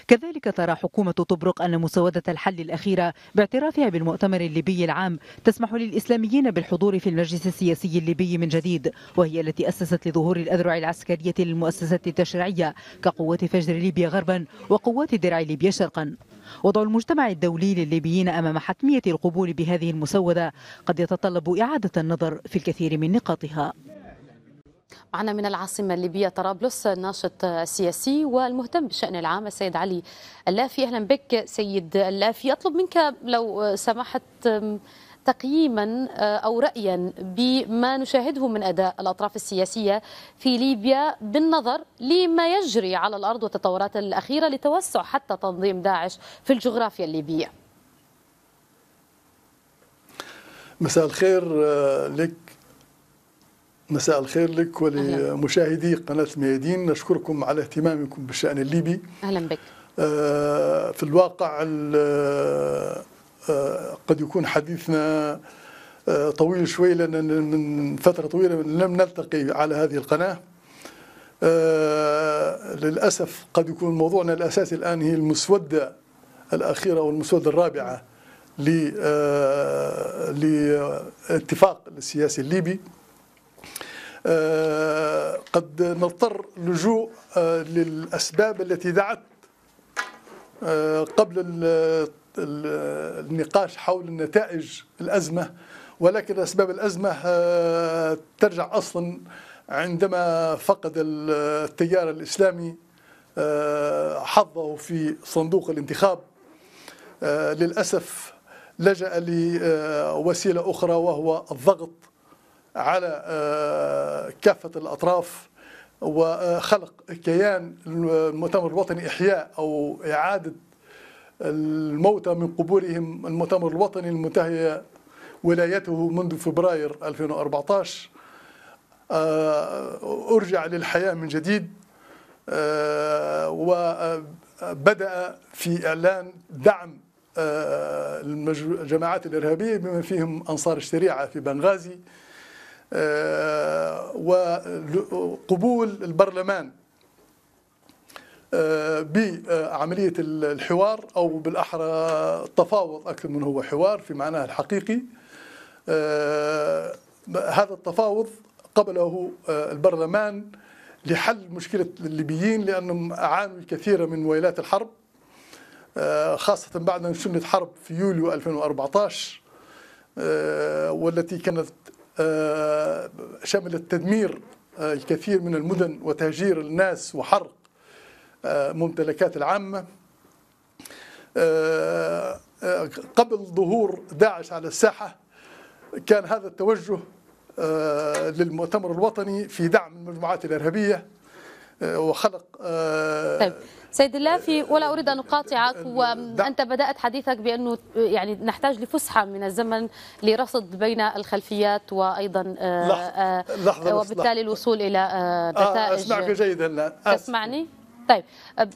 كذلك ترى حكومة طبرق أن مسودة الحل الأخيرة باعترافها بالمؤتمر الليبي العام تسمح للإسلاميين بالحضور في المجلس السياسي الليبي من جديد وهي التي أسست لظهور الأذرع العسكرية للمؤسسات التشريعية كقوات فجر ليبيا غربا وقوات درع ليبيا شرقا وضع المجتمع الدولي للليبيين أمام حتمية القبول بهذه المسودة قد يتطلب إعادة النظر في الكثير من نقاطها معنا من العاصمة الليبية طرابلس الناشط السياسي والمهتم بالشأن العام السيد علي اللافي أهلا بك سيد اللافي أطلب منك لو سمحت تقييما أه، او رايا بما نشاهده من اداء الاطراف السياسيه في ليبيا بالنظر لما يجري على الارض والتطورات الاخيره لتوسع حتى تنظيم داعش في الجغرافيا الليبيه. مساء الخير أه، لك مساء الخير لك ولمشاهدي قناة الميادين نشكركم على اهتمامكم بالشأن الليبي أهلا بك آه، في الواقع آه، آه، قد يكون حديثنا طويل شوي لأن من فترة طويلة لم نلتقي على هذه القناة للأسف قد يكون موضوعنا الأساسي الآن هي المسودة الأخيرة والمسودة الرابعة لاتفاق السياسي الليبي آه، قد نضطر لجوء آه، للأسباب التي دعت آه، قبل النقاش حول نتائج الأزمة ولكن أسباب الأزمة ترجع أصلا عندما فقد التيار الإسلامي حظه في صندوق الانتخاب للأسف لجأ لوسيلة أخرى وهو الضغط على آه، كافة الأطراف وخلق كيان المؤتمر الوطني إحياء أو إعادة الموتى من قبورهم المؤتمر الوطني المنتهية ولايته منذ فبراير 2014 آه، أرجع للحياة من جديد آه، وبدأ في إعلان دعم الجماعات الإرهابية بما فيهم أنصار الشريعة في بنغازي آه، وقبول البرلمان آه، بعملية الحوار أو بالأحرى التفاوض أكثر من هو حوار في معناه الحقيقي آه، هذا التفاوض قبله البرلمان لحل مشكلة الليبيين لأنهم عانوا كثيرا من ويلات الحرب خاصة بعد أن شنت حرب في يوليو 2014 والتي كانت آه، شملت تدمير آه، الكثير من المدن وتهجير الناس وحرق آه، ممتلكات العامة قبل ظهور داعش على الساحة كان هذا التوجه للمؤتمر الوطني في دعم المجموعات الإرهابية وخلق طيب. سيد اللافي ولا اريد ان اقاطعك وانت بدات حديثك بانه يعني نحتاج لفسحه من الزمن لرصد بين الخلفيات وايضا آه، لحظة آه، وبالتالي الوصول الى آه، نتائج اسمعك جيدا الان تسمعني؟ طيب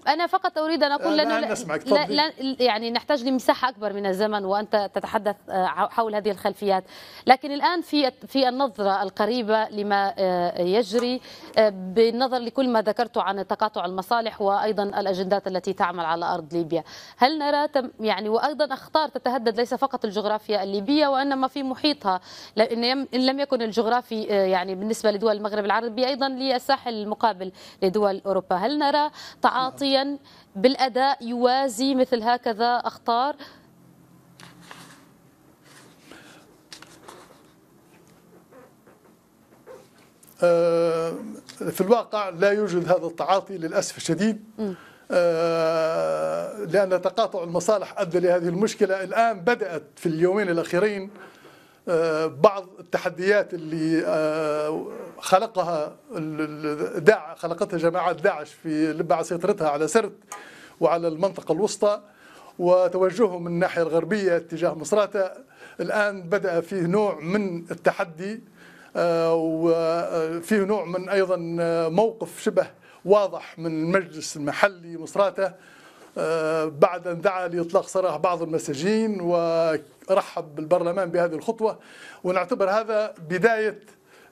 انا فقط اريد ان اقول لانه لا, لا يعني نحتاج لمساحه اكبر من الزمن وانت تتحدث آه، حول هذه الخلفيات لكن الان في في النظره القريبه لما آه، يجري آه، بالنظر لكل ما ذكرته عن تقاطع المصالح وايضا الاجندات التي تعمل على ارض ليبيا هل نرى يعني وايضا اخطار تتهدد ليس فقط الجغرافيا الليبيه وانما في محيطها ان لم يكن الجغرافي يعني بالنسبه لدول المغرب العربي ايضا للساحل المقابل لدول اوروبا هل نرى تعاطي نمطيا بالأداء يوازي مثل هكذا أخطار آه، في الواقع لا يوجد هذا التعاطي للأسف الشديد آه، لأن تقاطع المصالح أدى لهذه المشكلة الآن بدأت في اليومين الأخيرين بعض التحديات اللي آه، خلقها خلقتها جماعات داعش في بعد سيطرتها على سرت وعلى المنطقة الوسطى وتوجههم من الناحية الغربية اتجاه مصراتة الآن بدأ فيه نوع من التحدي آه، وفيه آه، نوع من أيضا موقف شبه واضح من المجلس المحلي مصراته آه، بعد أن دعا لإطلاق سراح بعض المساجين ورحب بالبرلمان بهذه الخطوة ونعتبر هذا بداية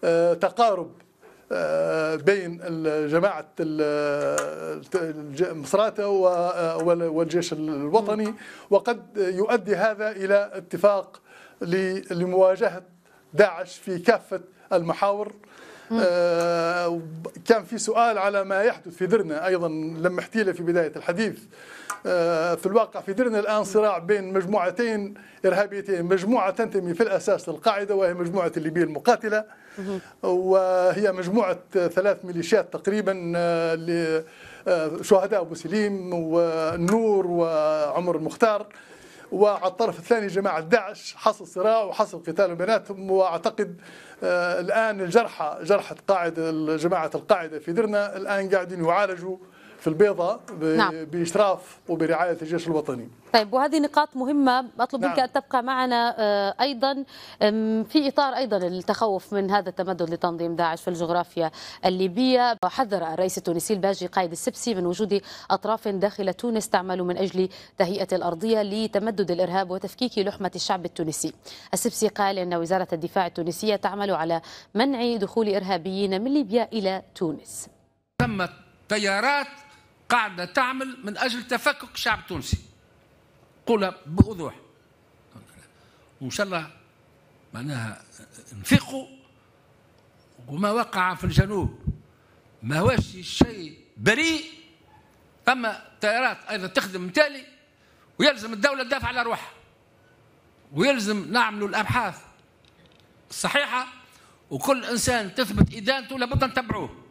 آه، تقارب آه، بين جماعة مصراتة والجيش الوطني وقد يؤدي هذا إلى اتفاق لمواجهة داعش في كافة المحاور آه، كان في سؤال على ما يحدث في درنا ايضا لمحتي احتيل في بدايه الحديث آه، في الواقع في درنا الان صراع بين مجموعتين ارهابيتين مجموعه تنتمي في الاساس للقاعده وهي مجموعه الليبيه المقاتله وهي مجموعه ثلاث ميليشيات تقريبا آه، لشهداء شهداء ابو سليم والنور وعمر المختار وعلى الطرف الثاني جماعة داعش حصل صراع وحصل قتال بيناتهم وأعتقد آه، الآن الجرحى جرحى قاعدة جماعة القاعدة في درنا الآن قاعدين يعالجوا في البيضة نعم. بإشراف وبرعاية الجيش الوطني طيب وهذه نقاط مهمة أطلب نعم. منك أن تبقى معنا آه، أيضا في إطار أيضا التخوف من هذا التمدد لتنظيم داعش في الجغرافيا الليبية حذر الرئيس التونسي الباجي قائد السبسي من وجود أطراف داخل تونس تعمل من أجل تهيئة الأرضية لتمدد الإرهاب وتفكيك لحمة الشعب التونسي السبسي قال إن وزارة الدفاع التونسية تعمل على منع دخول إرهابيين من ليبيا إلى تونس تمت تيارات قاعدة تعمل من أجل تفكك الشعب التونسي قولها بوضوح وإن شاء الله معناها نفقوا وما وقع في الجنوب ما هوش شيء بريء أما طائرات أيضا تخدم تالي ويلزم الدولة تدافع على روحها ويلزم نعملوا الأبحاث الصحيحة وكل إنسان تثبت إدانته لابد نتبعوه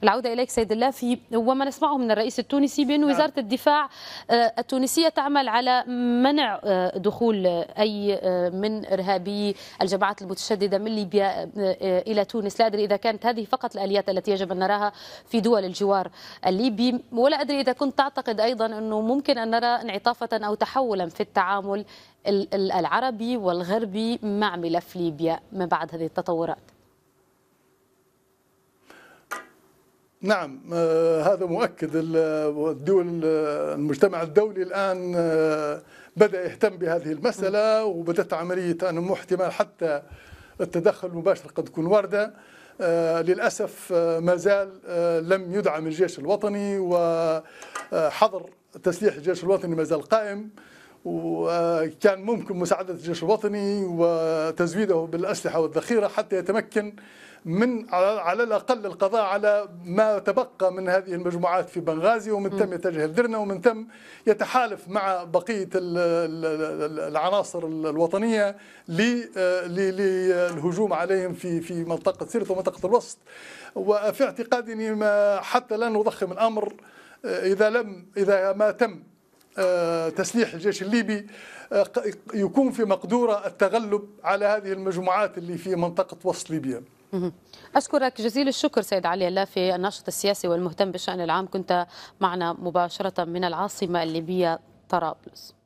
بالعودة إليك سيد الله في وما نسمعه من الرئيس التونسي بأن نعم. وزارة الدفاع آه، التونسية تعمل على منع آه، دخول آه، أي من إرهابي الجماعات المتشددة من ليبيا إلى تونس لا أدري إذا كانت هذه فقط الآليات التي يجب أن نراها في دول الجوار الليبي ولا أدري إذا كنت تعتقد أيضا أنه ممكن أن نرى انعطافة أو تحولا في التعامل العربي والغربي مع ملف ليبيا ما بعد هذه التطورات نعم آه، هذا مؤكد آه، الدول المجتمع الدولي الآن آه، بدأ يهتم بهذه المسألة وبدأت عملية انه احتمال حتى التدخل المباشر قد يكون وردة للأسف ما زال لم يدعم الجيش الوطني وحظر تسليح الجيش الوطني ما زال قائم وكان ممكن مساعدة الجيش الوطني وتزويده بالأسلحة والذخيرة حتى يتمكن من على الأقل القضاء على ما تبقى من هذه المجموعات في بنغازي ومن ثم يتجه الدرنة ومن ثم يتحالف مع بقية العناصر الوطنية للهجوم عليهم في في منطقة سيرت ومنطقة الوسط وفي اعتقادي حتى لا نضخم الأمر إذا لم إذا ما تم آه، تسليح الجيش الليبي آه، يكون في مقدوره التغلب على هذه المجموعات اللي في منطقه وسط ليبيا. أشكرك جزيل الشكر سيد علي اللافي الناشط السياسي والمهتم بالشأن العام كنت معنا مباشرة من العاصمة الليبية طرابلس